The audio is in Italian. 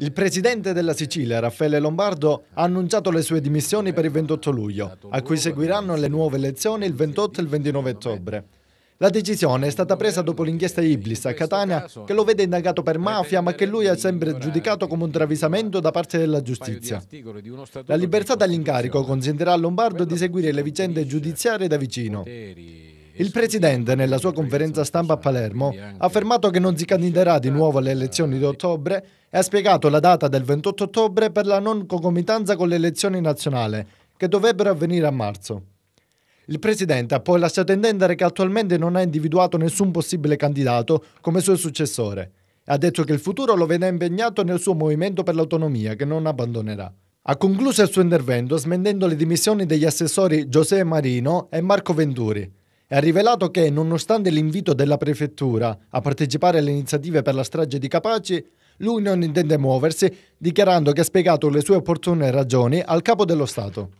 Il presidente della Sicilia, Raffaele Lombardo, ha annunciato le sue dimissioni per il 28 luglio, a cui seguiranno le nuove elezioni il 28 e il 29 ottobre. La decisione è stata presa dopo l'inchiesta Iblis a Catania, che lo vede indagato per mafia, ma che lui ha sempre giudicato come un travisamento da parte della giustizia. La libertà dall'incarico consentirà a Lombardo di seguire le vicende giudiziarie da vicino. Il presidente, nella sua conferenza stampa a Palermo, ha affermato che non si candiderà di nuovo alle elezioni di ottobre e ha spiegato la data del 28 ottobre per la non concomitanza con le elezioni nazionali, che dovrebbero avvenire a marzo. Il presidente ha poi lasciato intendere che attualmente non ha individuato nessun possibile candidato come suo successore. e Ha detto che il futuro lo vede impegnato nel suo movimento per l'autonomia, che non abbandonerà. Ha concluso il suo intervento smentendo le dimissioni degli assessori José Marino e Marco Venturi, ha rivelato che, nonostante l'invito della prefettura a partecipare alle iniziative per la strage di Capaci, lui non intende muoversi, dichiarando che ha spiegato le sue opportune ragioni al capo dello Stato.